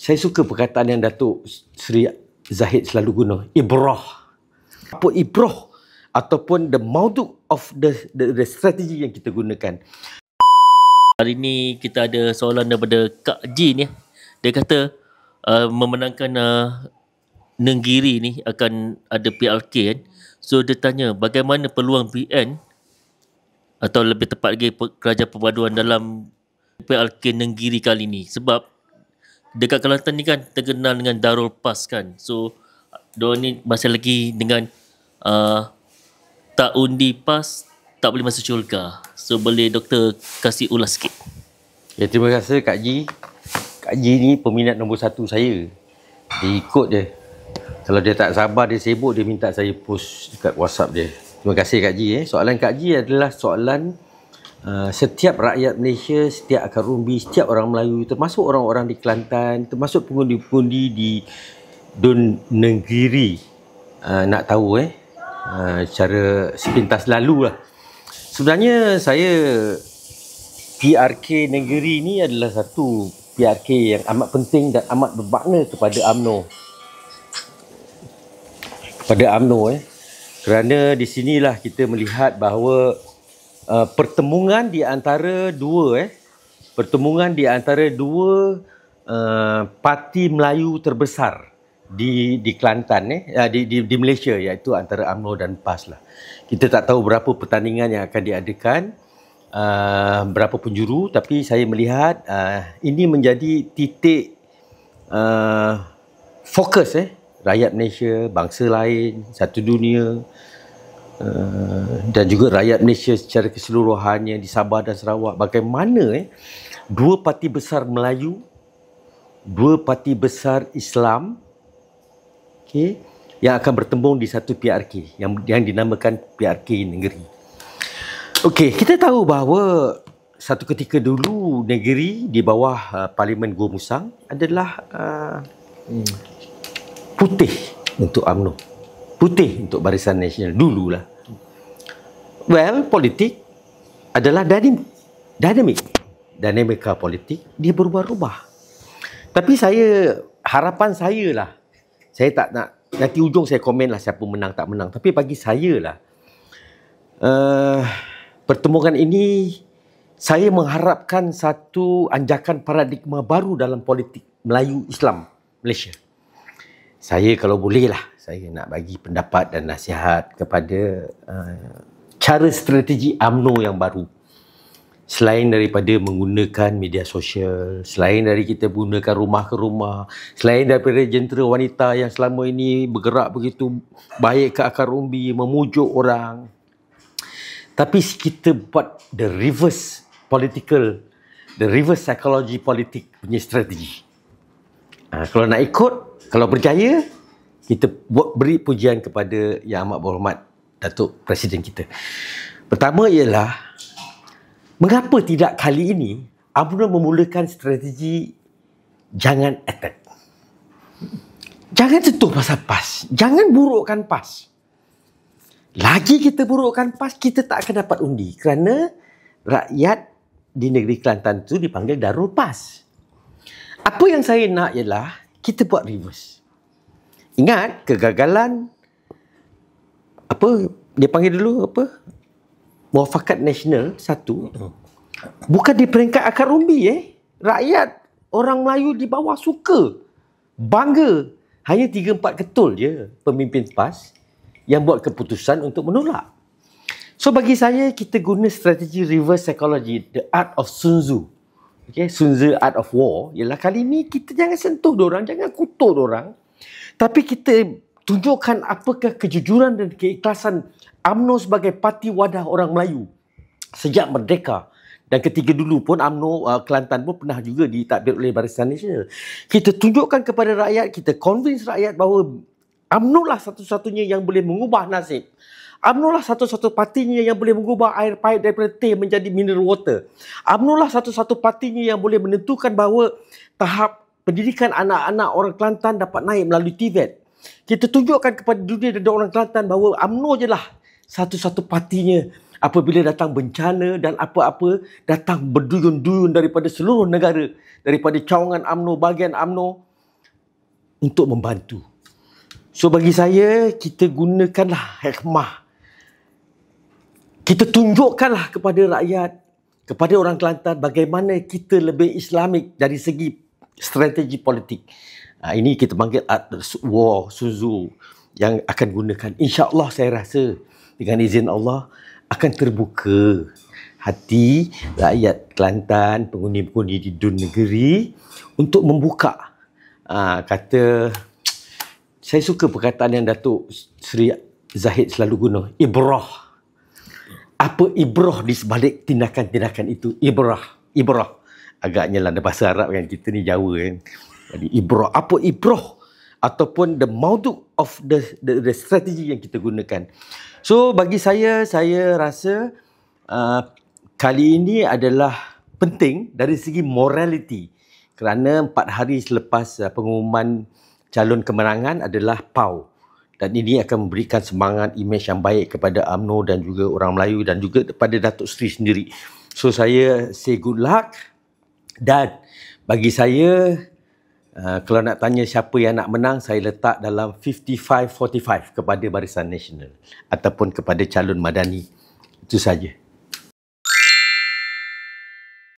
saya suka perkataan yang Datuk Seri Zahid selalu guna. Ibrah. Apa Ibrah? Ataupun the mouth of the, the, the strategy yang kita gunakan. Hari ini kita ada soalan daripada Kak Jin ya. Dia kata uh, memenangkan uh, Nenggiri ni akan ada PLK kan. So dia tanya bagaimana peluang PN atau lebih tepat lagi kerajaan perpaduan dalam PLK Nenggiri kali ni. Sebab dekat Kelantan ni kan terkenal dengan Darul Pas kan. So dia ni masih lagi dengan uh, tak undi pas tak boleh masuk syurga. So boleh doktor kasih ulas sikit. Ya terima kasih Kak Ji. Kak Ji ni peminat nombor satu saya. Dia ikut je. Kalau dia tak sabar, dia sibuk, dia minta saya post dekat WhatsApp dia. Terima kasih Kak Ji. Eh. Soalan Kak Ji adalah soalan uh, setiap rakyat Malaysia, setiap akar rumbi, setiap orang Melayu, termasuk orang-orang di Kelantan, termasuk pengundi-pengundi di dun negeri uh, nak tahu eh uh, ah, cara sepintas lalu lah. Sebenarnya saya PRK negeri ni adalah satu PRK yang amat penting dan amat berbakna kepada AMNO. Kepada AMNO eh. Kerana di sinilah kita melihat bahawa uh, pertemuan di antara dua eh pertemuan di antara dua uh, parti Melayu terbesar di di Kelantan eh uh, di di di Malaysia iaitu antara UMNO dan PAS lah. Kita tak tahu berapa pertandingan yang akan diadakan uh, berapa penjuru tapi saya melihat uh, ini menjadi titik uh, fokus eh rakyat Malaysia, bangsa lain, satu dunia Eh, dan juga rakyat Malaysia secara keseluruhannya di Sabah dan Sarawak bagaimana eh dua parti besar Melayu dua parti besar Islam okay, yang akan bertembung di satu PRK yang yang dinamakan PRK negeri okey kita tahu bahawa satu ketika dulu negeri di bawah uh, parlimen Gua Musang adalah uh, putih untuk UMNO putih untuk barisan nasional dululah. Well, politik adalah dinamik, Dynamic. Dinamika politik dia berubah-ubah. Tapi saya harapan saya lah. Saya tak nak nanti ujung saya komen lah siapa menang tak menang. Tapi bagi saya lah. Uh, eh, pertemuan ini saya mengharapkan satu anjakan paradigma baru dalam politik Melayu Islam Malaysia. Saya kalau boleh lah saya nak bagi pendapat dan nasihat kepada uh, cara strategi AMNO yang baru. Selain daripada menggunakan media sosial, selain dari kita gunakan rumah ke rumah, selain daripada jentera wanita yang selama ini bergerak begitu baik ke akar umbi, memujuk orang. Tapi kita buat the reverse political, the reverse psychology politik punya strategi. Uh, kalau nak ikut, kalau berjaya, kita buat beri pujian kepada yang amat berhormat Datuk Presiden kita. Pertama ialah mengapa tidak kali ini UMNO memulakan strategi jangan attack. Jangan sentuh pasal PAS. Jangan burukkan PAS. Lagi kita burukkan PAS, kita tak akan dapat undi. Kerana rakyat di negeri Kelantan itu dipanggil Darul PAS. Apa yang saya nak ialah kita buat reverse ingat kegagalan apa dia panggil dulu apa muafakat nasional satu bukan di peringkat akar umbi eh rakyat orang Melayu di bawah suka bangga hanya 3 4 ketul je pemimpin PAS yang buat keputusan untuk menolak so bagi saya kita guna strategi reverse psychology the art of sun tzu okey sun tzu art of war ialah kali ni kita jangan sentuh dia orang jangan kutuk dia orang tapi kita tunjukkan apakah kejujuran dan keikhlasan Amno sebagai parti wadah orang Melayu sejak merdeka dan ketika dulu pun Amno uh, Kelantan pun pernah juga ditadbir oleh Barisan Nasional. Kita tunjukkan kepada rakyat, kita convince rakyat bahawa Amno lah satu-satunya yang boleh mengubah nasib. Amno lah satu-satu partinya yang boleh mengubah air pahit daripada teh menjadi mineral water. Amno lah satu-satu partinya yang boleh menentukan bahawa tahap pendidikan anak-anak orang Kelantan dapat naik melalui TVET. Kita tunjukkan kepada dunia dan orang Kelantan bahawa UMNO je lah satu-satu partinya apabila datang bencana dan apa-apa datang berduyun-duyun daripada seluruh negara, daripada cawangan UMNO, bahagian UMNO untuk membantu. So bagi saya, kita gunakanlah hikmah. Kita tunjukkanlah kepada rakyat, kepada orang Kelantan bagaimana kita lebih islamik dari segi strategi politik. Ha, ini kita panggil art war Suzu yang akan gunakan. InsyaAllah saya rasa dengan izin Allah akan terbuka hati rakyat Kelantan, penghuni-penghuni di dun negeri untuk membuka ha, kata saya suka perkataan yang Datuk Seri Zahid selalu guna. Ibrah. Apa ibrah di sebalik tindakan-tindakan itu? Ibrah. Ibrah agaknya lah bahasa Arab kan kita ni Jawa kan jadi ibrah apa ibrah ataupun the mauduk of the, the the strategy yang kita gunakan so bagi saya saya rasa uh, kali ini adalah penting dari segi morality kerana empat hari selepas uh, pengumuman calon kemenangan adalah PAU dan ini akan memberikan semangat imej yang baik kepada AMNO dan juga orang Melayu dan juga kepada Datuk Seri sendiri. So saya say good luck. Dan bagi saya, uh, kalau nak tanya siapa yang nak menang, saya letak dalam 55-45 kepada Barisan Nasional ataupun kepada calon madani. Itu saja.